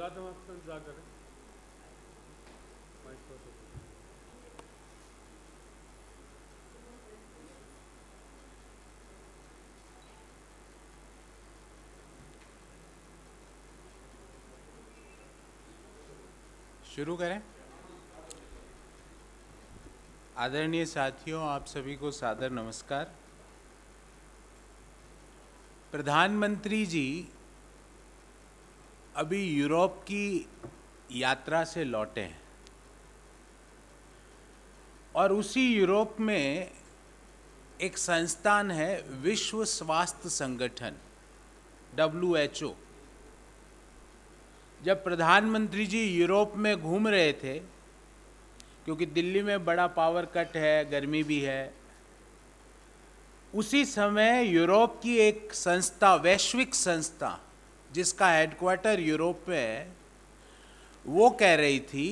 ज़्यादा मकसद जा करें शुरू करें आदरणीय साथियों आप सभी को सादर नमस्कार प्रधानमंत्री जी अभी यूरोप की यात्रा से लौटे हैं और उसी यूरोप में एक संस्थान है विश्व स्वास्थ्य संगठन डब्ल्यू एच ओ जब प्रधानमंत्री जी यूरोप में घूम रहे थे क्योंकि दिल्ली में बड़ा पावर कट है गर्मी भी है उसी समय यूरोप की एक संस्था वैश्विक संस्था जिसका हेडक्वार्टर यूरोप पे है वो कह रही थी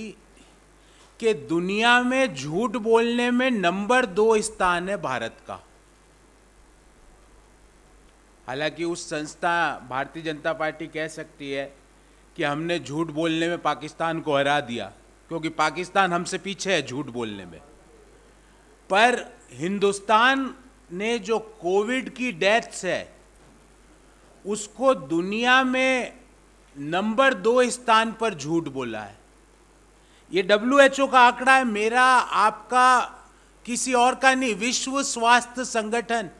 कि दुनिया में झूठ बोलने में नंबर दो स्थान है भारत का हालांकि उस संस्था भारतीय जनता पार्टी कह सकती है कि हमने झूठ बोलने में पाकिस्तान को हरा दिया क्योंकि पाकिस्तान हमसे पीछे है झूठ बोलने में पर हिंदुस्तान ने जो कोविड की डेथ्स है उसको दुनिया में नंबर दो स्थान पर झूठ बोला है ये डब्ल्यू एच ओ का आंकड़ा है मेरा आपका किसी और का नहीं विश्व स्वास्थ्य संगठन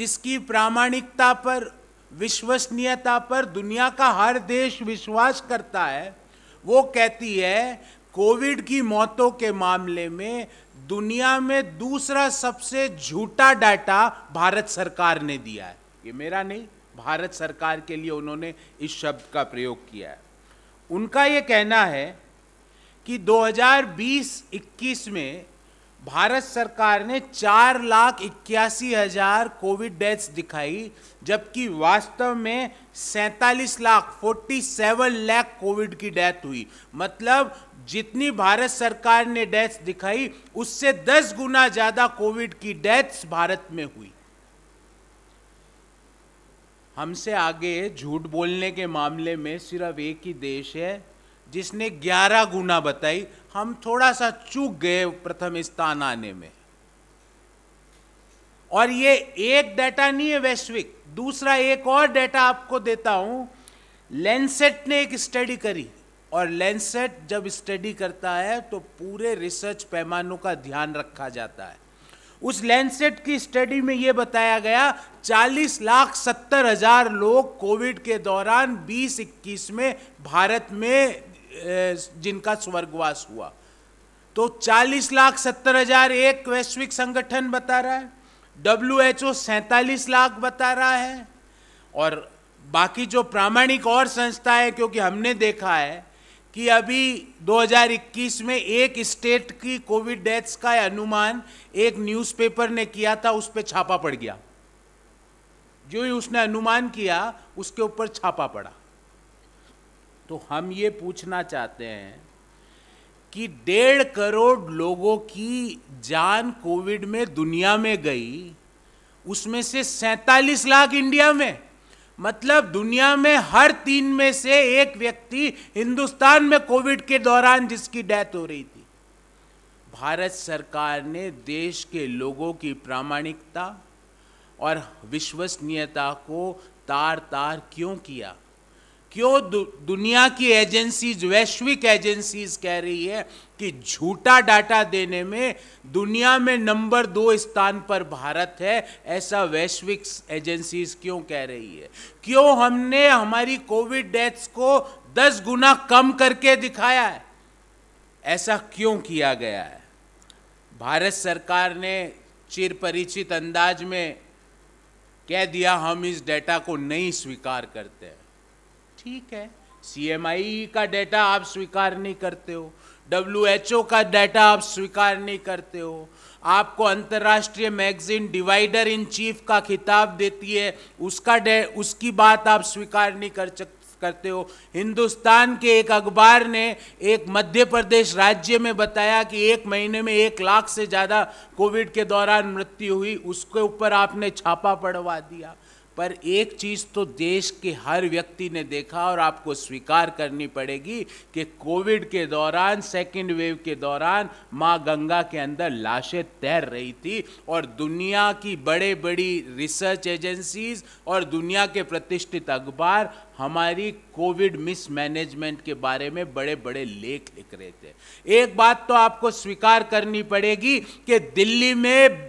जिसकी प्रामाणिकता पर विश्वसनीयता पर दुनिया का हर देश विश्वास करता है वो कहती है कोविड की मौतों के मामले में दुनिया में दूसरा सबसे झूठा डाटा भारत सरकार ने दिया है ये मेरा नहीं भारत सरकार के लिए उन्होंने इस शब्द का प्रयोग किया है उनका ये कहना है कि 2020-21 में भारत सरकार ने चार लाख इक्यासी हजार कोविड डेथ्स दिखाई जबकि वास्तव में सैंतालीस lakh forty seven lakh Covid की डेथ हुई मतलब जितनी भारत सरकार ने डेथ्स दिखाई उससे दस गुना ज़्यादा कोविड की डेथ्स भारत में हुई हमसे आगे झूठ बोलने के मामले में सिर्फ एक ही देश है जिसने 11 गुना बताई हम थोड़ा सा चूक गए प्रथम स्थान आने में और ये एक डाटा नहीं है वैश्विक दूसरा एक और डाटा आपको देता हूं लेंसेट ने एक स्टडी करी और लेंसेट जब स्टडी करता है तो पूरे रिसर्च पैमानों का ध्यान रखा जाता है उस लैंडसेट की स्टडी में ये बताया गया 40 लाख सत्तर हजार लोग कोविड के दौरान 2021 में भारत में जिनका स्वर्गवास हुआ तो 40 लाख सत्तर हजार एक वैश्विक संगठन बता रहा है डब्ल्यू एच ओ सैंतालीस लाख बता रहा है और बाकी जो प्रामाणिक और संस्थाएं क्योंकि हमने देखा है कि अभी 2021 में एक स्टेट की कोविड डेथ्स का अनुमान एक न्यूज़पेपर ने किया था उस पर छापा पड़ गया जो ही उसने अनुमान किया उसके ऊपर छापा पड़ा तो हम ये पूछना चाहते हैं कि डेढ़ करोड़ लोगों की जान कोविड में दुनिया में गई उसमें से सैतालीस लाख इंडिया में मतलब दुनिया में हर तीन में से एक व्यक्ति हिंदुस्तान में कोविड के दौरान जिसकी डेथ हो रही थी भारत सरकार ने देश के लोगों की प्रामाणिकता और विश्वसनीयता को तार तार क्यों किया क्यों दु, दुनिया की एजेंसीज वैश्विक एजेंसीज कह रही है कि झूठा डाटा देने में दुनिया में नंबर दो स्थान पर भारत है ऐसा वैश्विक एजेंसीज क्यों कह रही है क्यों हमने हमारी कोविड डेथ्स को दस गुना कम करके दिखाया है ऐसा क्यों किया गया है भारत सरकार ने चिर परिचित अंदाज में कह दिया हम इस डेटा को नहीं स्वीकार करते हैं ठीक है सी का डाटा आप स्वीकार नहीं करते हो डब्ल्यू का डाटा आप स्वीकार नहीं करते हो आपको अंतर्राष्ट्रीय मैगजीन डिवाइडर इन चीफ का खिताब देती है उसका उसकी बात आप स्वीकार नहीं कर करते हो हिंदुस्तान के एक अखबार ने एक मध्य प्रदेश राज्य में बताया कि एक महीने में एक लाख से ज़्यादा कोविड के दौरान मृत्यु हुई उसके ऊपर आपने छापा पड़वा दिया पर एक चीज़ तो देश के हर व्यक्ति ने देखा और आपको स्वीकार करनी पड़ेगी कि कोविड के दौरान सेकेंड वेव के दौरान माँ गंगा के अंदर लाशें तैर रही थी और दुनिया की बड़े बड़ी रिसर्च एजेंसीज और दुनिया के प्रतिष्ठित अखबार हमारी कोविड मिसमैनेजमेंट के बारे में बड़े बड़े लेख लिख रहे थे एक बात तो आपको स्वीकार करनी पड़ेगी कि दिल्ली में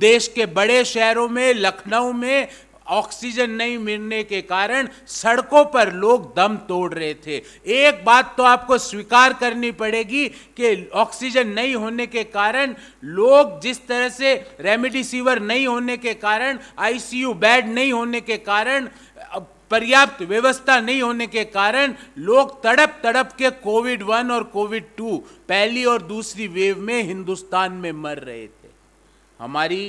देश के बड़े शहरों में लखनऊ में ऑक्सीजन नहीं मिलने के कारण सड़कों पर लोग दम तोड़ रहे थे एक बात तो आपको स्वीकार करनी पड़ेगी कि ऑक्सीजन नहीं होने के कारण लोग जिस तरह से रेमडिसिवर नहीं होने के कारण आईसीयू बेड नहीं होने के कारण पर्याप्त व्यवस्था नहीं होने के कारण लोग तड़प तड़प के कोविड वन और कोविड टू पहली और दूसरी वेव में हिंदुस्तान में मर रहे थे हमारी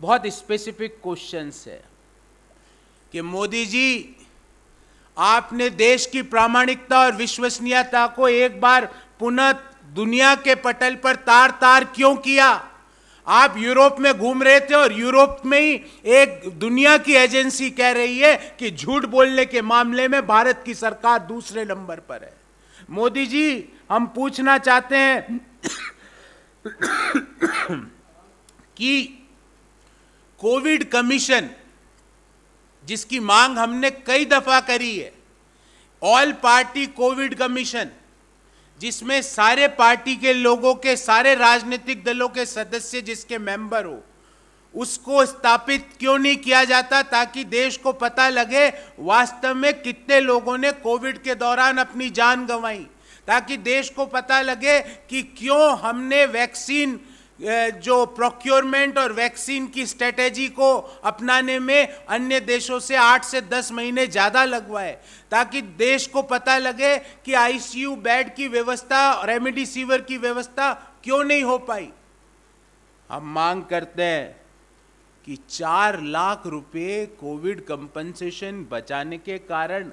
बहुत स्पेसिफिक क्वेश्चंस है कि मोदी जी आपने देश की प्रामाणिकता और विश्वसनीयता को एक बार पुनः दुनिया के पटल पर तार तार क्यों किया आप यूरोप में घूम रहे थे और यूरोप में ही एक दुनिया की एजेंसी कह रही है कि झूठ बोलने के मामले में भारत की सरकार दूसरे नंबर पर है मोदी जी हम पूछना चाहते हैं कि कोविड कमीशन जिसकी मांग हमने कई दफ़ा करी है ऑल पार्टी कोविड कमीशन जिसमें सारे पार्टी के लोगों के सारे राजनीतिक दलों के सदस्य जिसके मेंबर हो उसको स्थापित क्यों नहीं किया जाता ताकि देश को पता लगे वास्तव में कितने लोगों ने कोविड के दौरान अपनी जान गंवाई ताकि देश को पता लगे कि क्यों हमने वैक्सीन जो प्रोक्योरमेंट और वैक्सीन की स्ट्रेटेजी को अपनाने में अन्य देशों से आठ से दस महीने ज़्यादा लगवाए ताकि देश को पता लगे कि आईसीयू बेड की व्यवस्था रेमडिसिविर की व्यवस्था क्यों नहीं हो पाई हम मांग करते हैं कि चार लाख रुपए कोविड कंपनसेशन बचाने के कारण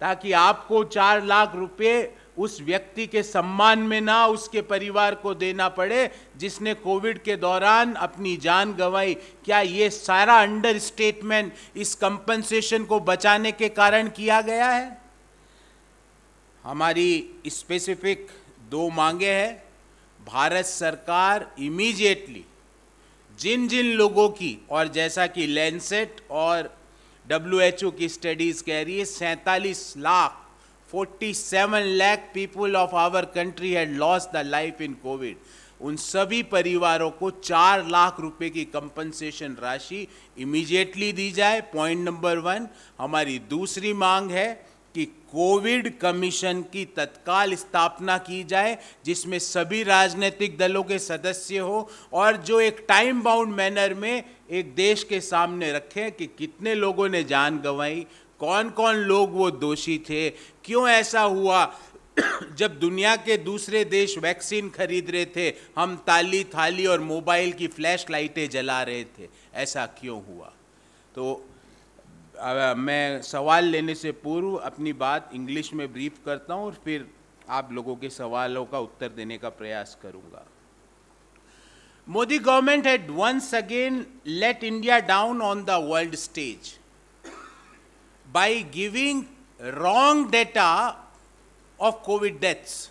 ताकि आपको चार लाख रुपए उस व्यक्ति के सम्मान में ना उसके परिवार को देना पड़े जिसने कोविड के दौरान अपनी जान गंवाई क्या ये सारा अंडर स्टेटमेंट इस कंपनसेशन को बचाने के कारण किया गया है हमारी स्पेसिफिक दो मांगे हैं भारत सरकार इमीजिएटली जिन जिन लोगों की और जैसा कि लैंसेट और डब्ल्यू की स्टडीज़ कह रही है सैंतालीस lakh 47 lakh people of our country had loss the life in Covid उन सभी परिवारों को चार लाख रुपए की कंपनसेशन राशि इमीजिएटली दी जाए पॉइंट नंबर वन हमारी दूसरी मांग है कि कोविड कमीशन की तत्काल स्थापना की जाए जिसमें सभी राजनीतिक दलों के सदस्य हो और जो एक टाइम बाउंड मैनर में एक देश के सामने रखें कि कितने लोगों ने जान गंवाई कौन कौन लोग वो दोषी थे क्यों ऐसा हुआ जब दुनिया के दूसरे देश वैक्सीन खरीद रहे थे हम ताली थाली और मोबाइल की फ्लैश लाइटें जला रहे थे ऐसा क्यों हुआ तो आ, मैं सवाल लेने से पूर्व अपनी बात इंग्लिश में ब्रीफ करता हूँ और फिर आप लोगों के सवालों का उत्तर देने का प्रयास करूँगा Modi government had once again let India down on the world stage by giving wrong data of COVID deaths.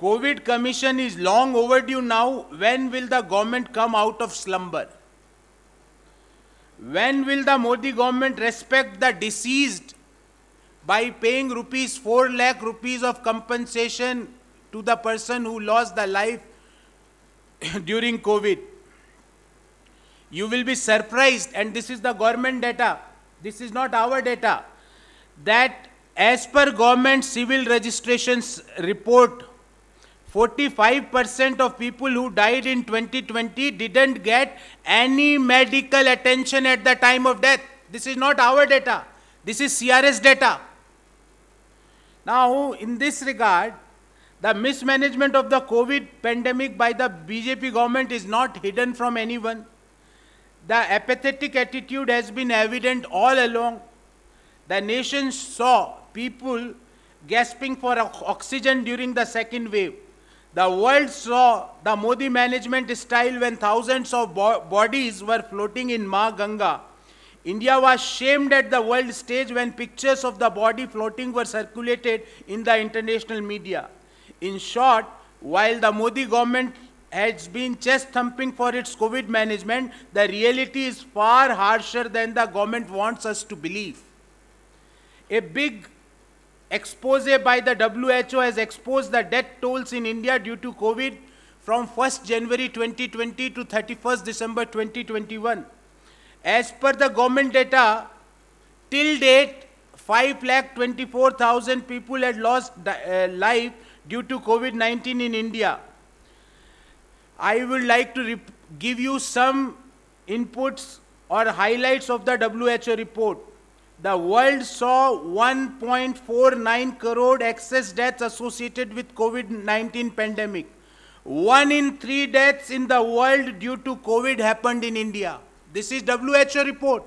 COVID commission is long overdue now. When will the government come out of slumber? When will the Modi government respect the deceased by paying rupees 4 lakh rupees of compensation to the person who lost the life during COVID? You will be surprised and this is the government data this is not our data. That as per government civil registrations report, 45% of people who died in 2020 didn't get any medical attention at the time of death. This is not our data. This is CRS data. Now, in this regard, the mismanagement of the COVID pandemic by the BJP government is not hidden from anyone. The apathetic attitude has been evident all along. The nation saw people gasping for oxygen during the second wave. The world saw the Modi management style when thousands of bo bodies were floating in Ma Ganga. India was shamed at the world stage when pictures of the body floating were circulated in the international media. In short, while the Modi government has been chest thumping for its COVID management, the reality is far harsher than the government wants us to believe. A big expose by the WHO has exposed the death tolls in India due to COVID from 1st January 2020 to 31st December 2021. As per the government data, till date, 5 lakh 24,000 people had lost uh, life due to COVID-19 in India. I would like to give you some inputs or highlights of the WHO report. The world saw 1.49 crore excess deaths associated with COVID-19 pandemic. One in three deaths in the world due to COVID happened in India. This is WHO report.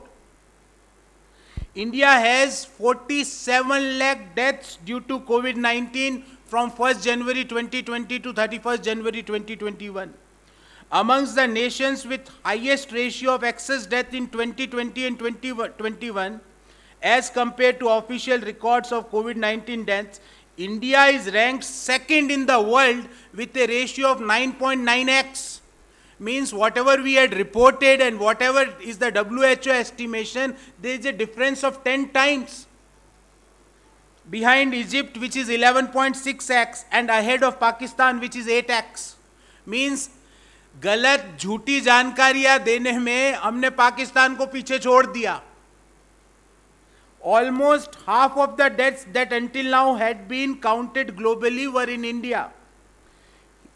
India has 47 lakh deaths due to COVID-19, from 1st January 2020 to 31st January 2021. Amongst the nations with highest ratio of excess death in 2020 and 2021, as compared to official records of COVID-19 deaths, India is ranked second in the world with a ratio of 9.9x. Means whatever we had reported and whatever is the WHO estimation, there is a difference of 10 times behind Egypt, which is 11.6x, and ahead of Pakistan, which is 8x. Means गलत झूठी जानकारियां देने में हमने पाकिस्तान को पीछे छोड़ दिया almost half of the deaths that until now had been counted globally were in India.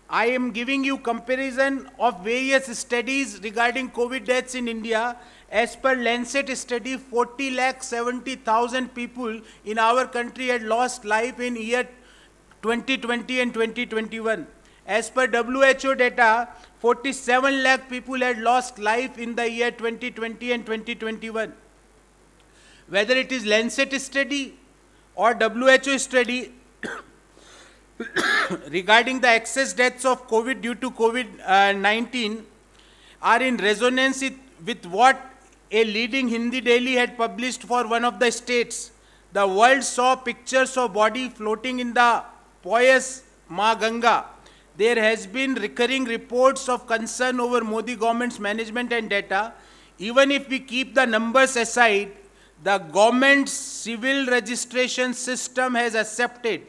I am giving you comparison of various studies regarding COVID deaths in India as per Lancet study, 40 lakh 70,000 people in our country had lost life in year 2020 and 2021. As per WHO data, 47 lakh people had lost life in the year 2020 and 2021. Whether it is Lancet study or WHO study regarding the excess deaths of COVID due to COVID-19 uh, are in resonance with what a leading Hindi daily had published for one of the states. The world saw pictures of body floating in the poyas Ma Ganga. There has been recurring reports of concern over Modi government's management and data. Even if we keep the numbers aside, the government's civil registration system has accepted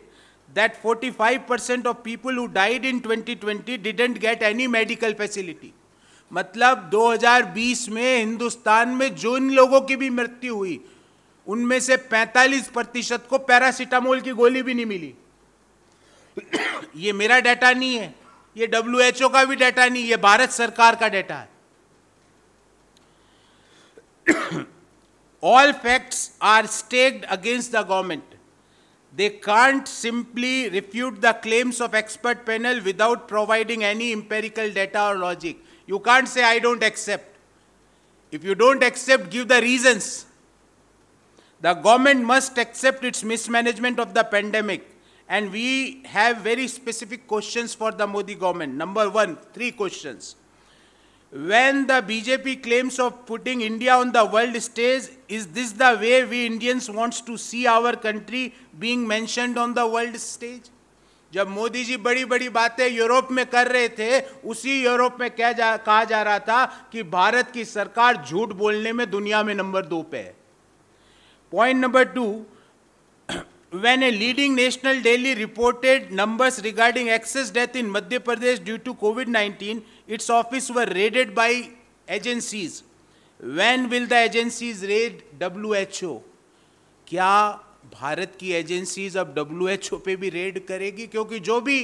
that 45% of people who died in 2020 didn't get any medical facility. मतलब 2020 में हिंदुस्तान में जो इन लोगों की भी मृत्यु हुई उनमें से 45 प्रतिशत को पैरासीटामोल की गोली भी नहीं मिली ये मेरा डाटा नहीं है ये डब्ल्यू का भी डाटा नहीं ये भारत सरकार का डाटा है all facts are stacked against the government they can't simply refute the claims of expert panel without providing any empirical data और logic You can't say, I don't accept. If you don't accept, give the reasons. The government must accept its mismanagement of the pandemic. And we have very specific questions for the Modi government. Number one, three questions. When the BJP claims of putting India on the world stage, is this the way we Indians want to see our country being mentioned on the world stage? जब मोदी जी बड़ी बड़ी बातें Europe में कर रहे थे उसी Europe में कह जा कहा जा रहा था कि भारत की सरकार झूठ बोलने में दुनिया में नंबर दो पे है point number two when a leading national daily reported numbers regarding excess death in Madhya Pradesh due to Covid nineteen it's office were raided by agencies when will the agencies raid W H O क्या भारत की agencies अब W H ओ पे भी red करेगी क्योंकि जो भी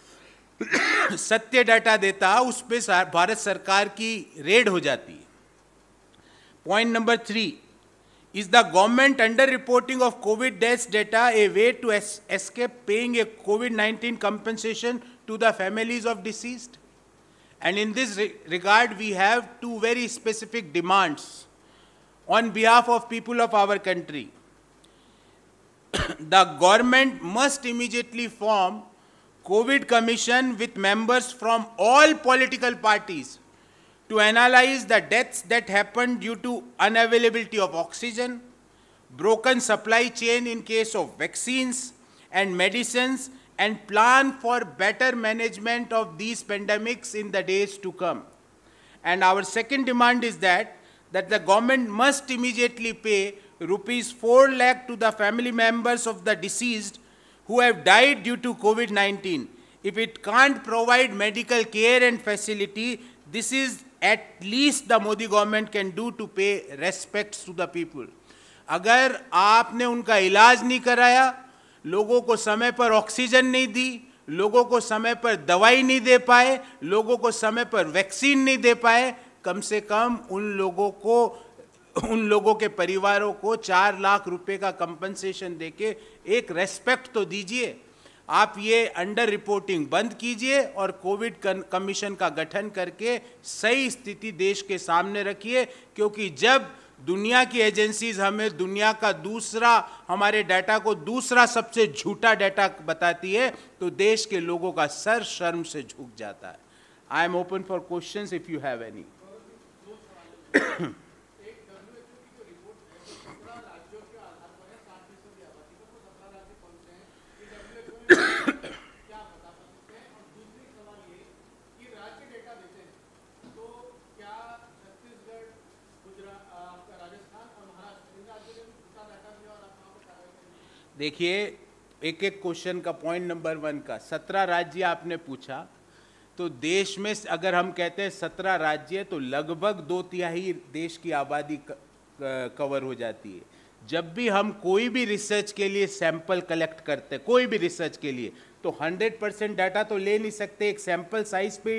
सत्य डाटा देता उस पर भारत सरकार की रेड हो जाती है point number three is the government under reporting of Covid death data a way to escape paying a Covid nineteen compensation to the families of deceased and in this regard we have two very specific demands on behalf of people of our country the government must immediately form COVID commission with members from all political parties to analyze the deaths that happened due to unavailability of oxygen, broken supply chain in case of vaccines and medicines, and plan for better management of these pandemics in the days to come. And our second demand is that, that the government must immediately pay rupees 4 lakh to the family members of the deceased who have died due to COVID-19. If it can't provide medical care and facility, this is at least the Modi government can do to pay respects to the people. अगर आपने उनका इलाज नहीं कराया लोगों को समय पर ऑक्सीजन नहीं दी लोगों को समय पर दवाई नहीं दे पाए लोगों को समय पर वैक्सीन नहीं दे पाए कम से कम उन लोगों को उन लोगों के परिवारों को चार लाख रुपए का कंपनसेशन देके एक रेस्पेक्ट तो दीजिए आप ये अंडर रिपोर्टिंग बंद कीजिए और कोविड कमीशन का गठन करके सही स्थिति देश के सामने रखिए क्योंकि जब दुनिया की एजेंसीज हमें दुनिया का दूसरा हमारे डाटा को दूसरा सबसे झूठा डाटा बताती है तो देश के लोगों का सर शर्म से झुक जाता है I am open for question if you have any देखिए एक एक क्वेश्चन का पॉइंट नंबर वन का सत्रह राज्य आपने पूछा तो देश में अगर हम कहते हैं सत्रह राज्य तो लगभग दो तिहाई देश की आबादी कवर हो जाती है जब भी हम कोई भी रिसर्च के लिए सैंपल कलेक्ट करते हैं कोई भी रिसर्च के लिए तो 100 परसेंट डाटा तो ले नहीं सकते एक सैंपल साइज पे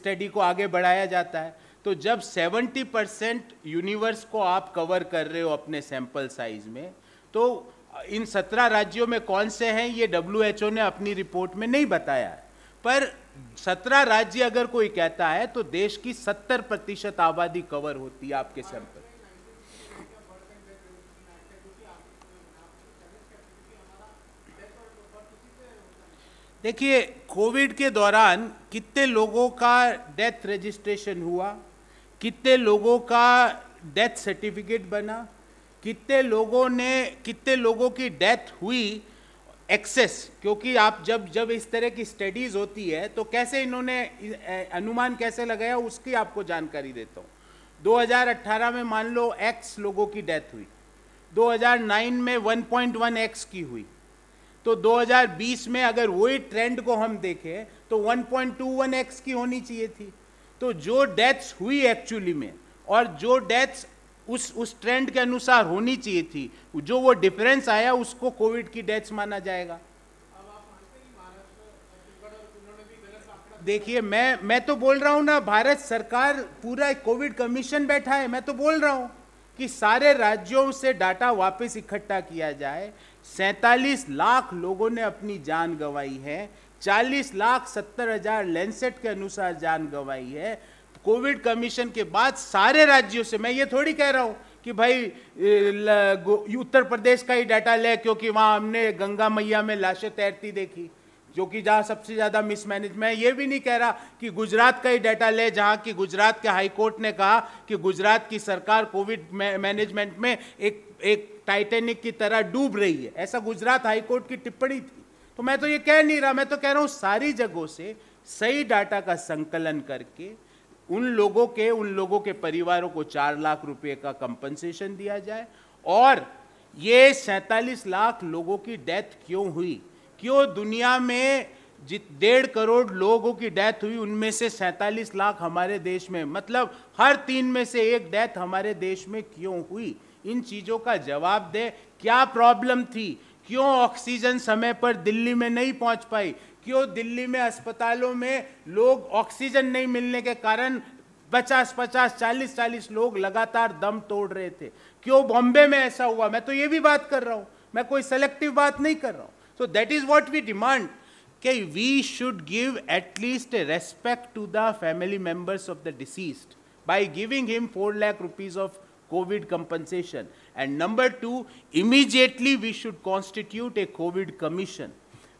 स्टडी को आगे बढ़ाया जाता है तो जब 70 परसेंट यूनिवर्स को आप कवर कर रहे हो अपने सैंपल साइज में तो इन सत्रह राज्यों में कौन से हैं ये डब्ल्यू ने अपनी रिपोर्ट में नहीं बताया पर सत्रह राज्य अगर कोई कहता है तो देश की सत्तर प्रतिशत आबादी कवर होती है आपके सैंपल देखिए कोविड के दौरान कितने लोगों का डेथ रजिस्ट्रेशन हुआ कितने लोगों का डेथ सर्टिफिकेट बना कितने लोगों ने कितने लोगों की डेथ हुई एक्सेस क्योंकि आप जब जब इस तरह की स्टडीज़ होती है तो कैसे इन्होंने अनुमान कैसे लगाया उसकी आपको जानकारी देता हूँ 2018 में मान लो एक्स लोगों की डेथ हुई 2009 में 1.1 एक्स की हुई तो 2020 में अगर वही ट्रेंड को हम देखें तो 1.21 एक्स की होनी चाहिए थी तो जो डेथ्स हुई एक्चुअली में और जो डेथ्स उस उस ट्रेंड के अनुसार होनी चाहिए थी जो वो डिफरेंस आया उसको कोविड की डेथ्स माना जाएगा देखिए मैं मैं तो बोल रहा हूँ ना भारत सरकार पूरा कोविड कमीशन बैठा है मैं तो बोल रहा हूँ कि सारे राज्यों से डाटा वापस इकट्ठा किया जाए सैतालीस लाख लोगों ने अपनी जान गंवाई है चालीस लाख सत्तर हजार लेंसेट के अनुसार जान गंवाई है कोविड कमीशन के बाद सारे राज्यों से मैं ये थोड़ी कह रहा हूँ कि भाई उत्तर प्रदेश का ही डाटा ले क्योंकि वहाँ हमने गंगा मैया में लाशें तैरती देखी जो कि जहाँ सबसे ज़्यादा मिसमैनेज मैं ये भी नहीं कह रहा कि गुजरात का ही डाटा ले जहाँ की गुजरात के हाईकोर्ट ने कहा कि गुजरात की सरकार कोविड मैनेजमेंट में एक एक टाइटेनिक की तरह डूब रही है ऐसा गुजरात हाईकोर्ट की टिप्पणी थी तो मैं तो ये कह नहीं रहा मैं तो कह रहा हूँ सारी जगहों से सही डाटा का संकलन करके उन लोगों के उन लोगों के परिवारों को चार लाख रुपए का कंपनसेशन दिया जाए और ये सैंतालीस लाख लोगों की डेथ क्यों हुई क्यों दुनिया में जित डेढ़ करोड़ लोगों की डेथ हुई उनमें से सैंतालीस लाख हमारे देश में मतलब हर तीन में से एक डेथ हमारे देश में क्यों हुई इन चीज़ों का जवाब दे क्या प्रॉब्लम थी क्यों ऑक्सीजन समय पर दिल्ली में नहीं पहुंच पाई क्यों दिल्ली में अस्पतालों में लोग ऑक्सीजन नहीं मिलने के कारण पचास पचास चालीस चालीस लोग लगातार दम तोड़ रहे थे क्यों बॉम्बे में ऐसा हुआ मैं तो ये भी बात कर रहा हूँ मैं कोई सेलेक्टिव बात नहीं कर रहा हूँ so that is what we demand के we should give at least respect to the family members of the deceased by giving him four lakh rupees of Covid compensation and number two immediately we should constitute a Covid commission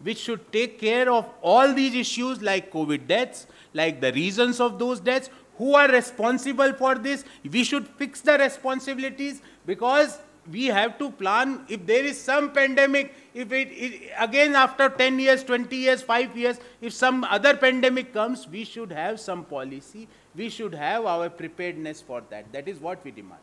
which should take care of all these issues like COVID deaths, like the reasons of those deaths, who are responsible for this. We should fix the responsibilities because we have to plan if there is some pandemic, if it, it again after 10 years, 20 years, 5 years, if some other pandemic comes, we should have some policy. We should have our preparedness for that. That is what we demand.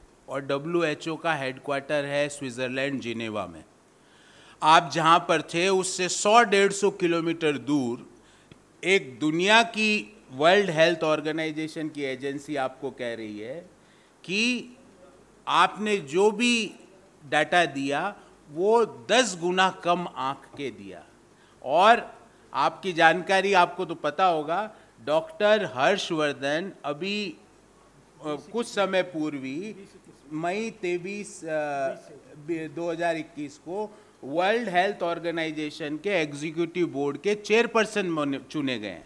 और W का headquarter है Switzerland Geneva में आप जहाँ पर थे उससे 100 सौ किलोमीटर दूर एक दुनिया की वर्ल्ड हेल्थ ऑर्गेनाइजेशन की एजेंसी आपको कह रही है कि आपने जो भी डाटा दिया वो 10 गुना कम आँख के दिया और आपकी जानकारी आपको तो पता होगा डॉक्टर हर्षवर्धन अभी कुछ समय पूर्वी मई तेईस दो हज़ार इक्कीस को वर्ल्ड हेल्थ ऑर्गेनाइजेशन के एग्जीक्यूटिव बोर्ड के चेयरपर्सन चुने गए हैं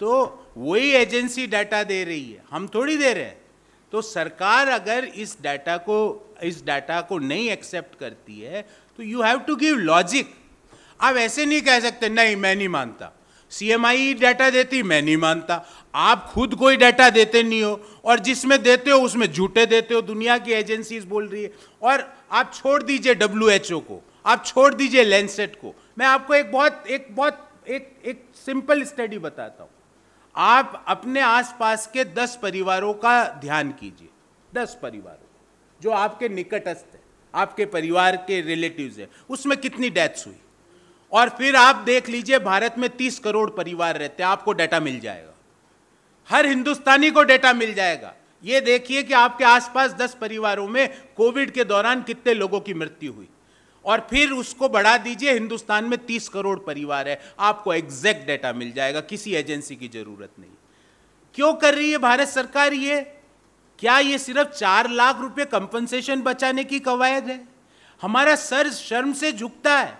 तो वही एजेंसी डाटा दे रही है हम थोड़ी दे रहे हैं तो सरकार अगर इस डाटा को इस डाटा को नहीं एक्सेप्ट करती है तो you have to give logic आप ऐसे नहीं कह सकते नहीं मैं नहीं मानता सीएमआई डाटा देती मैं नहीं मानता आप खुद कोई डाटा देते नहीं हो और जिसमें देते हो उसमें झूठे देते हो दुनिया की एजेंसीज बोल रही है और आप छोड़ दीजिए डब्ल्यू को आप छोड़ दीजिए लेंसेट को मैं आपको एक बहुत एक बहुत एक एक सिंपल स्टडी बताता हूँ आप अपने आसपास के दस परिवारों का ध्यान कीजिए दस परिवारों जो आपके निकटस्थ है आपके परिवार के रिलेटिव्स हैं उसमें कितनी डेथ्स हुई और फिर आप देख लीजिए भारत में तीस करोड़ परिवार रहते हैं आपको डाटा मिल जाएगा हर हिंदुस्तानी को डाटा मिल जाएगा ये देखिए कि आपके आसपास दस परिवारों में कोविड के दौरान कितने लोगों की मृत्यु हुई और फिर उसको बढ़ा दीजिए हिंदुस्तान में तीस करोड़ परिवार है आपको एग्जैक्ट डाटा मिल जाएगा किसी एजेंसी की जरूरत नहीं क्यों कर रही है भारत सरकार ये क्या ये सिर्फ चार लाख रुपए कंपनसेशन बचाने की कवायद है हमारा सर शर्म से झुकता है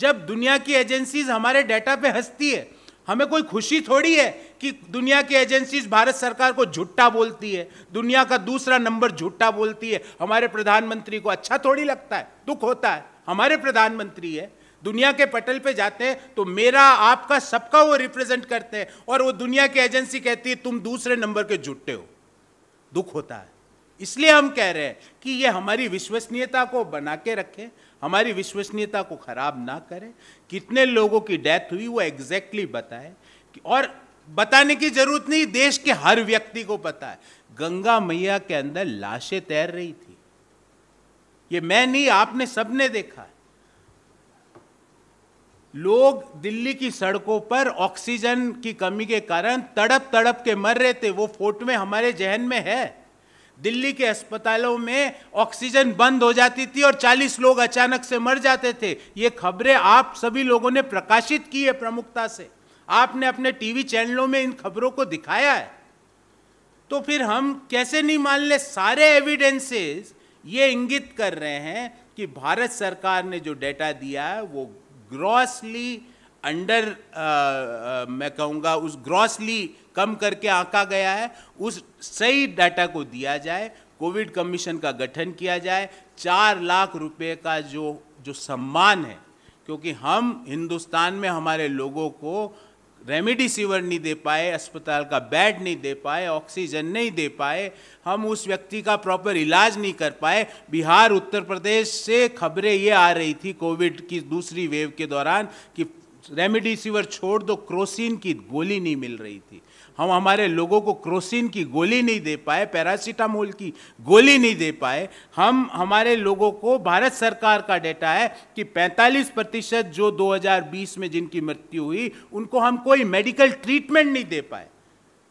जब दुनिया की एजेंसीज हमारे डाटा पे हंसती है हमें कोई खुशी थोड़ी है कि दुनिया की एजेंसीज भारत सरकार को झूठा बोलती है दुनिया का दूसरा नंबर झूठा बोलती है हमारे प्रधानमंत्री को अच्छा थोड़ी लगता है दुख होता है हमारे प्रधानमंत्री है दुनिया के पटल पे जाते हैं तो मेरा आपका सबका वो रिप्रेजेंट करते हैं और वो दुनिया की एजेंसी कहती है तुम दूसरे नंबर के झूठे हो दुख होता है इसलिए हम कह रहे हैं कि ये हमारी विश्वसनीयता को बना के रखे हमारी विश्वसनीयता को खराब ना करें कितने लोगों की डेथ हुई वो एग्जैक्टली बताए और बताने की जरूरत नहीं देश के हर व्यक्ति को पता है गंगा मैया के अंदर लाशें तैर रही थी ये मैं नहीं आपने सबने देखा लोग दिल्ली की सड़कों पर ऑक्सीजन की कमी के कारण तड़प तड़प के मर रहे थे वो फोटो में हमारे जहन में है दिल्ली के अस्पतालों में ऑक्सीजन बंद हो जाती थी और 40 लोग अचानक से मर जाते थे ये खबरें आप सभी लोगों ने प्रकाशित की है प्रमुखता से आपने अपने टीवी चैनलों में इन खबरों को दिखाया है तो फिर हम कैसे नहीं मान ले सारे एविडेंसेस ये इंगित कर रहे हैं कि भारत सरकार ने जो डेटा दिया है वो ग्रॉसली अंडर मैं कहूँगा उस ग्रॉसली कम करके आंका गया है उस सही डाटा को दिया जाए कोविड कमीशन का गठन किया जाए चार लाख रुपए का जो जो सम्मान है क्योंकि हम हिंदुस्तान में हमारे लोगों को रेमडिसिविर सीवर नहीं दे पाए अस्पताल का बेड नहीं दे पाए ऑक्सीजन नहीं दे पाए हम उस व्यक्ति का प्रॉपर इलाज नहीं कर पाए बिहार उत्तर प्रदेश से खबरें ये आ रही थी कोविड की दूसरी वेव के दौरान कि रेमडेसिविर छोड़ दो क्रोसिन की गोली नहीं मिल रही थी हम हमारे लोगों को क्रोसिन की गोली नहीं दे पाए पैरासीटामोल की गोली नहीं दे पाए हम हमारे लोगों को भारत सरकार का डेटा है कि 45 प्रतिशत जो 2020 में जिनकी मृत्यु हुई उनको हम कोई मेडिकल ट्रीटमेंट नहीं दे पाए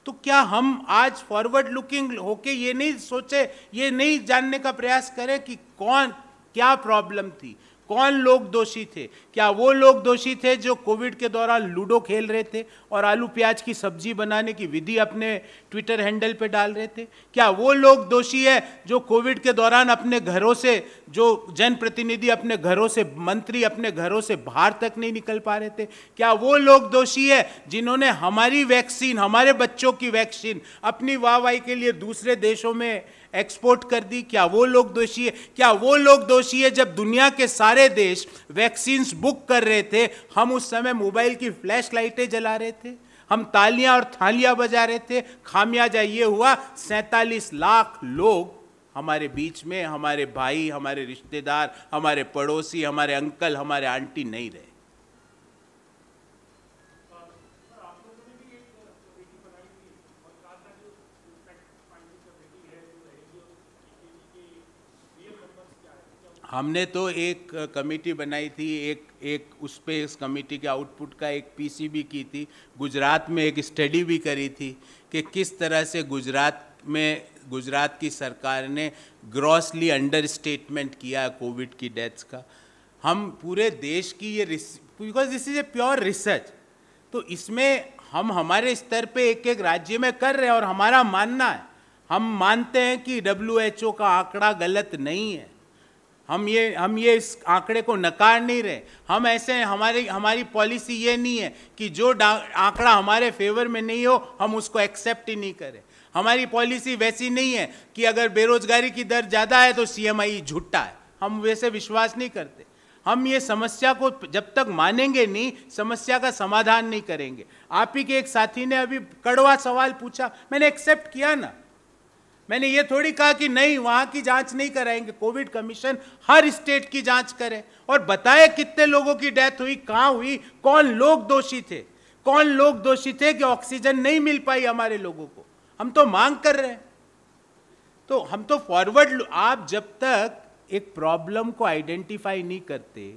तो क्या हम आज फॉरवर्ड लुकिंग होके ये नहीं सोचे ये नहीं जानने का प्रयास करें कि कौन क्या प्रॉब्लम थी कौन लोग दोषी थे क्या वो लोग दोषी थे जो कोविड के दौरान लूडो खेल रहे थे और आलू प्याज की सब्जी बनाने की विधि अपने ट्विटर हैंडल पे डाल रहे थे क्या वो लोग दोषी है जो कोविड के दौरान अपने घरों से जो जनप्रतिनिधि अपने घरों से मंत्री अपने घरों से बाहर तक नहीं निकल पा रहे थे क्या वो लोग दोषी है जिन्होंने हमारी वैक्सीन हमारे बच्चों की वैक्सीन अपनी वाहवाही के लिए दूसरे देशों में एक्सपोर्ट कर दी क्या वो लोग दोषी है क्या वो लोग दोषी है जब दुनिया के सारे देश वैक्सीन्स बुक कर रहे थे हम उस समय मोबाइल की फ्लैश लाइटें जला रहे थे हम तालियां और थालियां बजा रहे थे खामियाजा ये हुआ सैंतालीस लाख लोग हमारे बीच में हमारे भाई हमारे रिश्तेदार हमारे पड़ोसी हमारे अंकल हमारे आंटी नहीं रहे हमने तो एक कमेटी बनाई थी एक एक उस पर इस कमेटी के आउटपुट का एक पीसी भी की थी गुजरात में एक स्टडी भी करी थी कि किस तरह से गुजरात में गुजरात की सरकार ने ग्रॉसली अंडर स्टेटमेंट किया कोविड की डेथ्स का हम पूरे देश की ये because this is a pure research तो इसमें हम हमारे स्तर पे एक एक राज्य में कर रहे हैं और हमारा मानना है हम मानते हैं कि डब्ल्यू का आंकड़ा गलत नहीं है हम ये हम ये इस आंकड़े को नकार नहीं रहे हम ऐसे हमारी हमारी पॉलिसी ये नहीं है कि जो आंकड़ा हमारे फेवर में नहीं हो हम उसको एक्सेप्ट ही नहीं करें हमारी पॉलिसी वैसी नहीं है कि अगर बेरोजगारी की दर ज़्यादा है तो सीएमआई झूठा है हम वैसे विश्वास नहीं करते हम ये समस्या को जब तक मानेंगे नहीं समस्या का समाधान नहीं करेंगे आप ही के एक साथी ने अभी कड़वा सवाल पूछा मैंने एक्सेप्ट किया ना मैंने ये थोड़ी कहा कि नहीं वहाँ की जांच नहीं कराएंगे कोविड कमीशन हर स्टेट की जांच करे और बताए कितने लोगों की डेथ हुई कहाँ हुई कौन लोग दोषी थे कौन लोग दोषी थे कि ऑक्सीजन नहीं मिल पाई हमारे लोगों को हम तो मांग कर रहे हैं तो हम तो फॉरवर्ड आप जब तक एक प्रॉब्लम को आइडेंटिफाई नहीं करते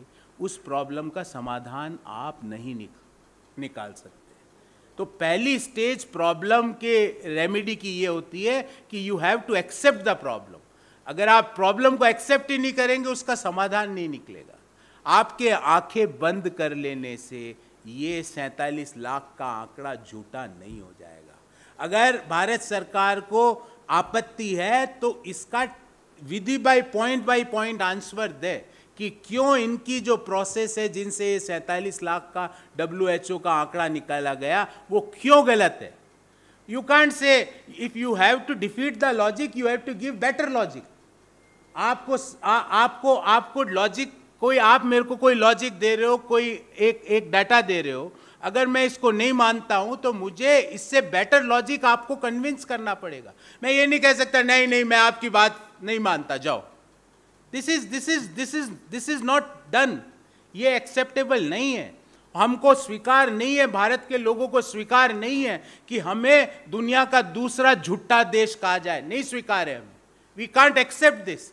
उस प्रॉब्लम का समाधान आप नहीं निकाल सकते तो पहली स्टेज प्रॉब्लम के रेमेडी की ये होती है कि you have to accept the problem अगर आप प्रॉब्लम को एक्सेप्ट ही नहीं करेंगे उसका समाधान नहीं निकलेगा आपके आंखें बंद कर लेने से ये सैंतालीस लाख का आंकड़ा झूठा नहीं हो जाएगा अगर भारत सरकार को आपत्ति है तो इसका विधि by point by point answer दे कि क्यों इनकी जो प्रोसेस है जिनसे सैंतालीस लाख का डब्ल्यू का आंकड़ा निकाला गया वो क्यों गलत है you can't say if you have to defeat the logic you have to give better logic आपको आ, आपको आपको लॉजिक कोई आप मेरे को कोई लॉजिक दे रहे हो कोई एक एक डाटा दे रहे हो अगर मैं इसको नहीं मानता हूं तो मुझे इससे बेटर लॉजिक आपको कन्विंस करना पड़ेगा मैं ये नहीं कह सकता नहीं नहीं मैं आपकी बात नहीं मानता जाओ this is this is this is this is not done ये एक्सेप्टेबल नहीं है हमको स्वीकार नहीं है भारत के लोगों को स्वीकार नहीं है कि हमें दुनिया का दूसरा झूठा देश कहा जाए नहीं स्वीकार है हमें वी कांट एक्सेप्ट दिस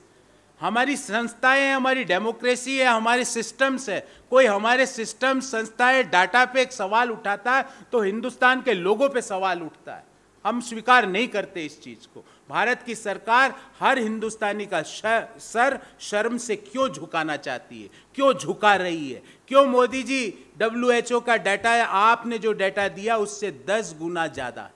हमारी संस्थाएं हमारी डेमोक्रेसी है हमारे सिस्टम्स है कोई हमारे सिस्टम संस्थाएं डाटा पे एक सवाल उठाता है तो हिंदुस्तान के लोगों पे सवाल उठता है हम स्वीकार नहीं करते इस चीज़ को भारत की सरकार हर हिंदुस्तानी का सर शर्म से क्यों झुकाना चाहती है क्यों झुका रही है क्यों मोदी जी डब्ल्यू का डाटा है आपने जो डाटा दिया उससे दस गुना ज़्यादा है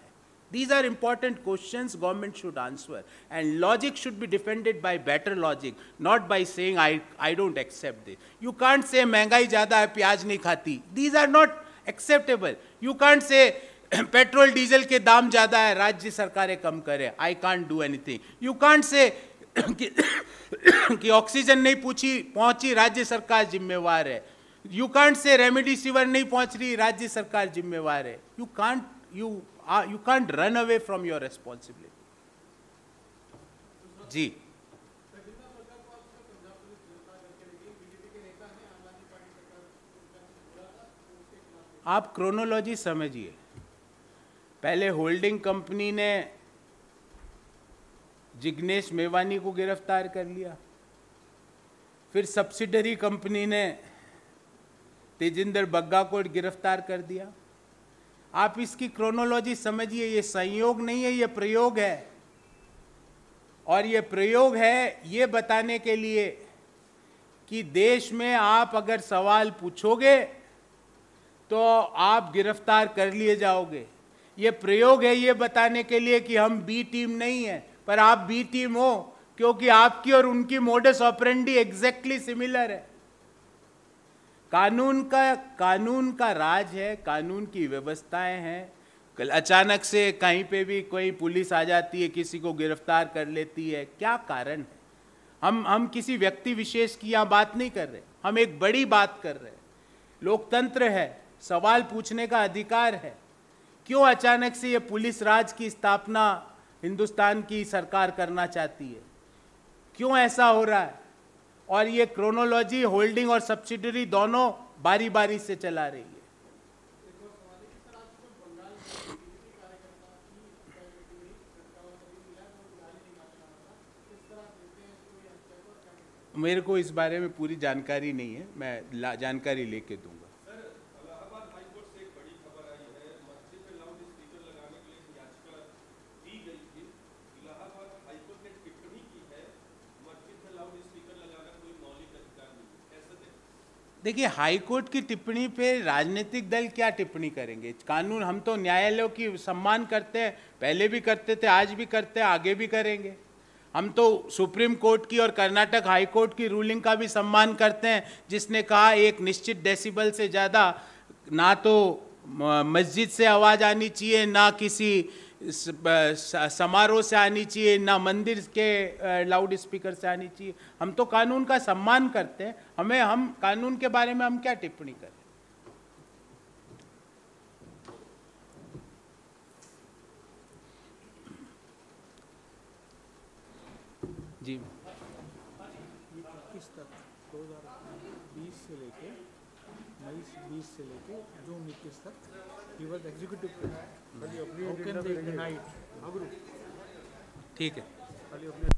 these are important question government should answer and logic should be defended by better logic not by say I don't accept this you can't say महंगाई ज़्यादा है प्याज नहीं खाती these are not acceptable you can't say petrol diesel के दाम ज़्यादा है राज्य सरकारें कम करे I can't do anything you can't say कि ऑक्सीजन नहीं पूछी पहुंची राज्य सरकार जिम्मेवार है यू कांट से रेमडिसिविर सीवर नहीं पहुंच रही राज्य सरकार जिम्मेवार है you can't you you can't run away from your responsibility जी आप क्रोनोलॉजी समझिए पहले होल्डिंग कंपनी ने जिग्नेश मेवानी को गिरफ्तार कर लिया फिर सब्सिडरी कंपनी ने तेजिंदर बग्गा को गिरफ्तार कर दिया आप इसकी क्रोनोलॉजी समझिए ये संयोग नहीं है ये प्रयोग है और ये प्रयोग है ये बताने के लिए कि देश में आप अगर सवाल पूछोगे तो आप गिरफ्तार कर लिए जाओगे ये प्रयोग है ये बताने के लिए कि हम बी टीम नहीं है पर आप बी टीम हो क्योंकि आपकी और उनकी मोडस ऑपरेंडी एग्जैक्टली सिमिलर है कानून का कानून का राज है कानून की व्यवस्थाएं हैं कल अचानक से कहीं पे भी कोई पुलिस आ जाती है किसी को गिरफ्तार कर लेती है क्या कारण है हम हम किसी व्यक्ति विशेष की यहाँ बात नहीं कर रहे हम एक बड़ी बात कर रहे हैं लोकतंत्र है सवाल पूछने का अधिकार है क्यों अचानक से ये पुलिस राज की स्थापना हिंदुस्तान की सरकार करना चाहती है क्यों ऐसा हो रहा है और ये क्रोनोलॉजी होल्डिंग और सब्सिडरी दोनों बारी बारी से चला रही है मेरे को इस बारे में पूरी जानकारी नहीं है मैं जानकारी लेके दूंगा देखिए हाईकोर्ट की टिप्पणी पे राजनीतिक दल क्या टिप्पणी करेंगे कानून हम तो न्यायालयों की सम्मान करते हैं पहले भी करते थे आज भी करते हैं आगे भी करेंगे हम तो सुप्रीम कोर्ट की और कर्नाटक हाई कोर्ट की रूलिंग का भी सम्मान करते हैं जिसने कहा एक निश्चित डेसिबल से ज़्यादा ना तो मस्जिद से आवाज़ आनी चाहिए ना किसी समारोह से आनी चाहिए ना मंदिर के लाउड स्पीकर से आनी चाहिए हम तो कानून का सम्मान करते हैं हमें हम कानून के बारे में हम क्या टिप्पणी करें जी से लेके जून इक्कीस तक वॉज एग्जीक्यूटिव ठीक है